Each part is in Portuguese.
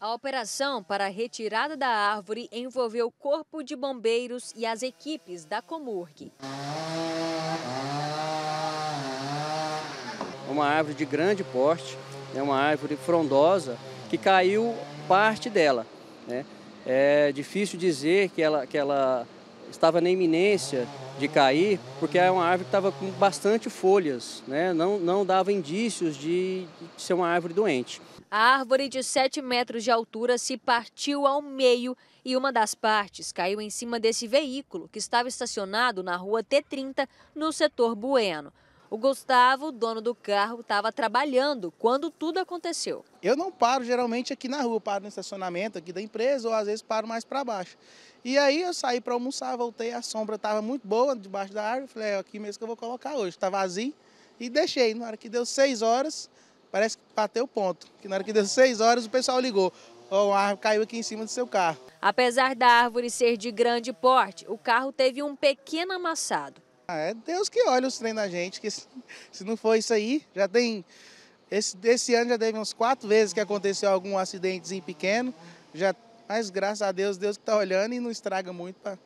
A operação para a retirada da árvore envolveu o Corpo de Bombeiros e as equipes da Comurg. uma árvore de grande porte, é uma árvore frondosa que caiu parte dela. Né? É difícil dizer que ela, que ela estava na iminência de cair, porque é uma árvore que estava com bastante folhas, né? não, não dava indícios de, de ser uma árvore doente. A árvore de 7 metros de altura se partiu ao meio e uma das partes caiu em cima desse veículo que estava estacionado na rua T30, no setor Bueno. O Gustavo, dono do carro, estava trabalhando quando tudo aconteceu. Eu não paro geralmente aqui na rua, paro no estacionamento aqui da empresa ou às vezes paro mais para baixo. E aí eu saí para almoçar, voltei, a sombra estava muito boa debaixo da árvore, falei, é aqui mesmo que eu vou colocar hoje, está vazio. E deixei, na hora que deu seis horas, parece que bateu o ponto. Que na hora que deu seis horas o pessoal ligou, oh, a árvore caiu aqui em cima do seu carro. Apesar da árvore ser de grande porte, o carro teve um pequeno amassado. Ah, é Deus que olha os treinos da gente, que se, se não for isso aí, já tem. Esse, esse ano já teve uns quatro vezes que aconteceu algum acidentezinho pequeno. Já, mas graças a Deus, Deus que está olhando e não estraga muito para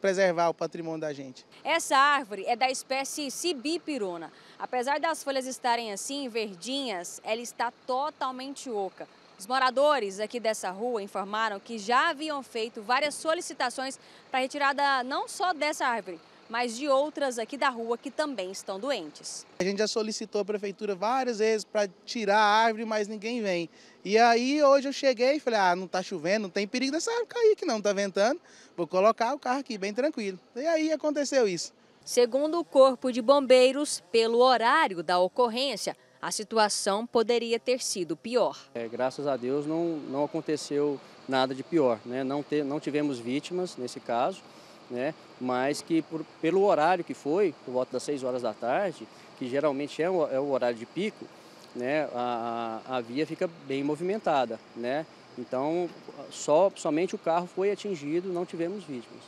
preservar o patrimônio da gente. Essa árvore é da espécie Cibipiruna. Apesar das folhas estarem assim, verdinhas, ela está totalmente oca. Os moradores aqui dessa rua informaram que já haviam feito várias solicitações para retirada não só dessa árvore, mas de outras aqui da rua que também estão doentes. A gente já solicitou a prefeitura várias vezes para tirar a árvore, mas ninguém vem. E aí hoje eu cheguei e falei, ah, não está chovendo, não tem perigo dessa árvore cair que não, está ventando, vou colocar o carro aqui bem tranquilo. E aí aconteceu isso. Segundo o Corpo de Bombeiros, pelo horário da ocorrência, a situação poderia ter sido pior. É, graças a Deus não, não aconteceu nada de pior, né? não, ter, não tivemos vítimas nesse caso né? mas que por, pelo horário que foi, por volta das 6 horas da tarde, que geralmente é o, é o horário de pico, né? a, a, via fica bem movimentada. Né? Então, só, somente o carro foi atingido, não tivemos vítimas.